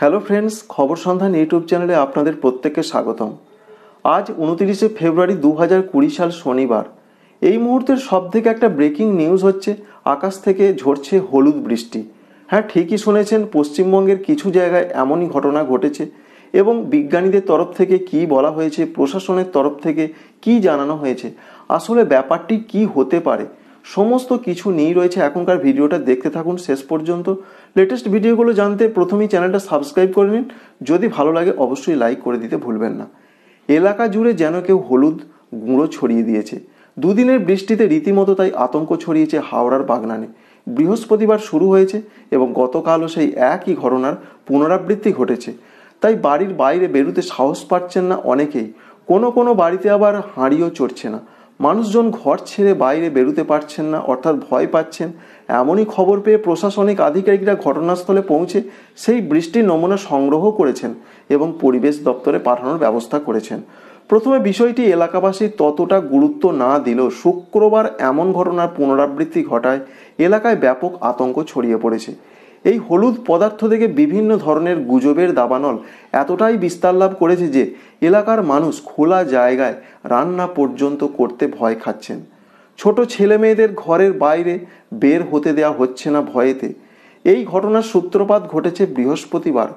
hello friends খবর সন্ধান YouTube চ্যানেলে আপনাদের প্রত্যেককে স্বাগতম আজ উনতিরিশে ফেব্রুয়ারি দু হাজার কুড়ি সাল শনিবার এই মুহূর্তের সব থেকে একটা ব্রেকিং নিউজ হচ্ছে আকাশ থেকে ঝরছে হলুদ বৃষ্টি হ্যাঁ ঠিকই শুনেছেন পশ্চিমবঙ্গের কিছু জায়গায় এমনই ঘটনা ঘটেছে এবং বিজ্ঞানীদের তরফ থেকে কি বলা হয়েছে প্রশাসনের তরফ থেকে কি জানানো হয়েছে আসলে ব্যাপারটি কি হতে পারে সমস্ত কিছু নিয়েই রয়েছে এখনকার ভিডিওটা দেখতে থাকুন শেষ পর্যন্ত লেটেস্ট ভিডিওগুলো জানতে প্রথমেই চ্যানেলটা সাবস্ক্রাইব করে নিন যদি ভালো লাগে অবশ্যই লাইক করে দিতে ভুলবেন না এলাকা জুড়ে যেন কেউ হলুদ গুঁড়ো ছড়িয়ে দিয়েছে দুদিনের বৃষ্টিতে রীতিমতো তাই আতঙ্ক ছড়িয়েছে হাওড়ার বাগনানে বৃহস্পতিবার শুরু হয়েছে এবং গতকালও সেই একই ঘটনার পুনরাবৃত্তি ঘটেছে তাই বাড়ির বাইরে বেরুতে সাহস পাচ্ছেন না অনেকেই কোনো কোনো বাড়িতে আবার হাঁড়িও চড়ছে না মানুষজন ঘর ছেড়ে বাইরে বেরোতে পারছেন না অর্থাৎ ভয় পাচ্ছেন এমনই খবর পেয়ে প্রশাসনিক আধিকারিকরা ঘটনাস্থলে পৌঁছে সেই বৃষ্টির নমুনা সংগ্রহ করেছেন এবং পরিবেশ দপ্তরে পাঠানোর ব্যবস্থা করেছেন প্রথমে বিষয়টি এলাকাবাসী ততটা গুরুত্ব না দিলেও শুক্রবার এমন ঘটনার পুনরাবৃত্তি ঘটায় এলাকায় ব্যাপক আতঙ্ক ছড়িয়ে পড়েছে এই হলুদ পদার্থ থেকে বিভিন্ন ধরনের গুজবের দাবানল এতটাই বিস্তার লাভ করেছে যে এলাকার মানুষ খোলা জায়গায় রান্না পর্যন্ত করতে ভয় খাচ্ছেন ছোট ছেলে মেয়েদের ঘরের বাইরে বের হতে দেওয়া হচ্ছে না ভয়েতে এই ঘটনার সূত্রপাত ঘটেছে বৃহস্পতিবার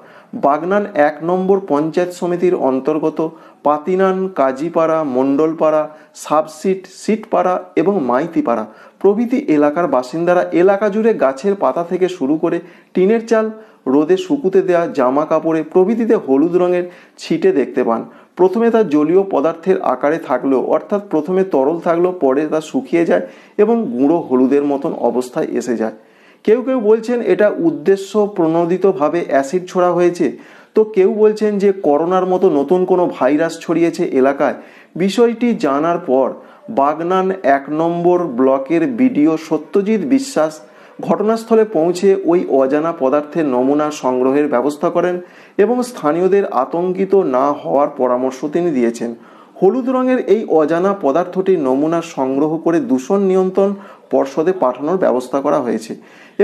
বাগনান এক নম্বর পঞ্চায়েত সমিতির অন্তর্গত পাতিনান কাজীপাড়া মণ্ডলপাড়া সাবসিট সিটপাড়া এবং মাইতিপাড়া প্রভৃতি এলাকার বাসিন্দারা এলাকা জুড়ে গাছের পাতা থেকে শুরু করে টিনের চাল রোদে শুকুতে দেওয়া জামা কাপড়ে প্রভৃতিতে হলুদ রঙের ছিটে দেখতে পান প্রথমে তা জলীয় পদার্থের আকারে থাকলেও অর্থাৎ প্রথমে তরল থাকলেও পরে তা শুকিয়ে যায় এবং গুঁড়ো হলুদের মতন অবস্থায় এসে যায় কেউ কেউ বলছেন এটা উদ্দেশ্য প্রণোদিতভাবে অ্যাসিড ছড়া হয়েছে তো কেউ বলছেন যে করোনার মতো নতুন কোনো ভাইরাস ছড়িয়েছে এলাকায় বিষয়টি জানার পর বাগনান এক নম্বর ব্লকের বিডিও সত্যজিৎ বিশ্বাস ঘটনাস্থলে পৌঁছে ওই অজানা পদার্থের নমুনা সংগ্রহের ব্যবস্থা করেন এবং স্থানীয়দের আতঙ্কিত না হওয়ার পরামর্শ তিনি দিয়েছেন হলুদ রঙের এই অজানা পদার্থটি নমুনা সংগ্রহ করে দূষণ নিয়ন্ত্রণ পর্ষদে পাঠানোর ব্যবস্থা করা হয়েছে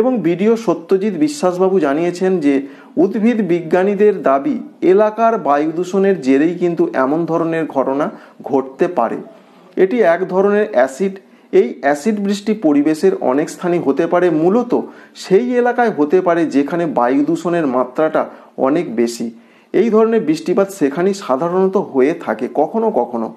এবং বিডিও সত্যজিৎ বিশ্বাসবাবু জানিয়েছেন যে উদ্ভিদ বিজ্ঞানীদের দাবি এলাকার বায়ু দূষণের জেরেই কিন্তু এমন ধরনের ঘটনা ঘটতে পারে এটি এক ধরনের অ্যাসিড এই অ্যাসিড বৃষ্টি পরিবেশের অনেক স্থানে হতে পারে মূলত সেই এলাকায় হতে পারে যেখানে বায়ু দূষণের মাত্রাটা অনেক বেশি এই ধরনের বৃষ্টিপাত সেখানেই সাধারণত হয়ে থাকে কখনো কখনো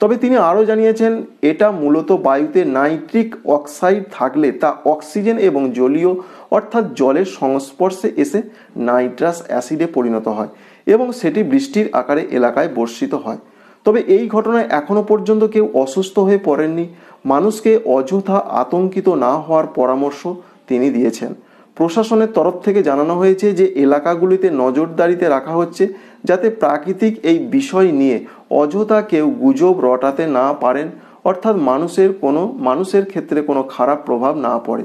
তবে তিনি আরও জানিয়েছেন এটা মূলত বায়ুতে নাইট্রিক অক্সাইড থাকলে তা অক্সিজেন এবং জলীয় অর্থাৎ জলের সংস্পর্শে এসে নাইট্রাস অ্যাসিডে পরিণত হয় এবং সেটি বৃষ্টির আকারে এলাকায় বর্ষিত হয় তবে এই ঘটনায় এখনও পর্যন্ত কেউ অসুস্থ হয়ে পড়েননি মানুষকে অযথা আতঙ্কিত না হওয়ার পরামর্শ তিনি দিয়েছেন প্রশাসনের তরফ থেকে জানানো হয়েছে যে এলাকাগুলিতে নজরদারিতে রাখা হচ্ছে যাতে প্রাকৃতিক এই বিষয় নিয়ে অযথা কেউ গুজব রটাতে না পারেন অর্থাৎ মানুষের কোনো মানুষের ক্ষেত্রে কোনো খারাপ প্রভাব না পড়ে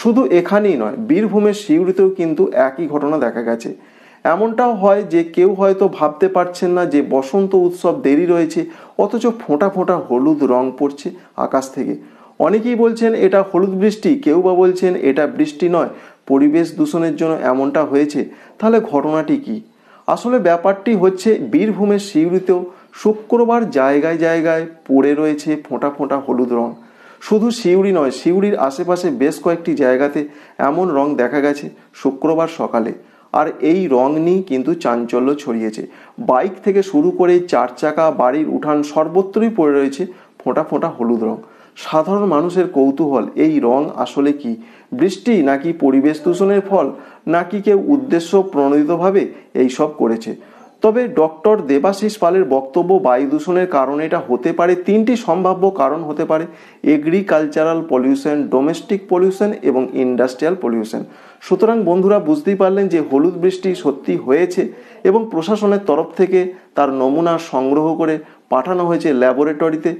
শুধু এখানেই নয় বীরভূমের সিউড়িতেও কিন্তু একই ঘটনা দেখা গেছে এমনটাও হয় যে কেউ হয়তো ভাবতে পারছেন না যে বসন্ত উৎসব দেরি রয়েছে অথচ ফোঁটা ফোঁটা হলুদ রং পড়ছে আকাশ থেকে অনেকেই বলছেন এটা হলুদ বৃষ্টি কেউ বা বলছেন এটা বৃষ্টি নয় পরিবেশ দূষণের জন্য এমনটা হয়েছে তাহলে ঘটনাটি কি আসলে ব্যাপারটি হচ্ছে বীরভূমের সিউড়িতেও শুক্রবার জায়গায় জায়গায় পড়ে রয়েছে ফোঁটা ফোঁটা হলুদ রং শুধু সিউড়ি নয় সিউড়ির আশেপাশে বেশ কয়েকটি জায়গাতে এমন রং দেখা গেছে শুক্রবার সকালে আর এই রং নিয়ে কিন্তু চাঞ্চল্য ছড়িয়েছে বাইক থেকে শুরু করে চার চাকা বাড়ির উঠান সর্বত্রই পড়ে রয়েছে ফোঁটা ফোঁটা হলুদ রং সাধারণ মানুষের কৌতূহল এই রং আসলে কি বৃষ্টি নাকি পরিবেশ দূষণের ফল নাকি কেউ উদ্দেশ্য প্রণোদিতভাবে এইসব করেছে তবে ডক্টর দেবাশিস পালের বক্তব্য বায়ু দূষণের কারণে এটা হতে পারে তিনটি সম্ভাব্য কারণ হতে পারে এগ্রিকালচারাল পলিউশন ডোমেস্টিক পলিউশন এবং ইন্ডাস্ট্রিয়াল পলিউশন সুতরাং বন্ধুরা বুঝতেই পারলেন যে হলুদ বৃষ্টি সত্যি হয়েছে এবং প্রশাসনের তরফ থেকে তার নমুনা সংগ্রহ করে পাঠানো হয়েছে ল্যাবরেটরিতে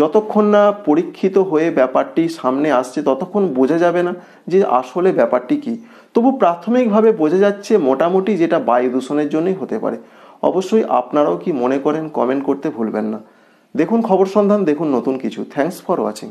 যতক্ষণ না পরীক্ষিত হয়ে ব্যাপারটি সামনে আসছে ততক্ষণ বোঝা যাবে না যে আসলে ব্যাপারটি কী তবু প্রাথমিকভাবে বোঝা যাচ্ছে মোটামুটি যেটা বায়ু দূষণের জন্যই হতে পারে অবশ্যই আপনারাও কি মনে করেন কমেন্ট করতে ভুলবেন না দেখুন খবর সন্ধান দেখুন নতুন কিছু থ্যাংকস ফর ওয়াচিং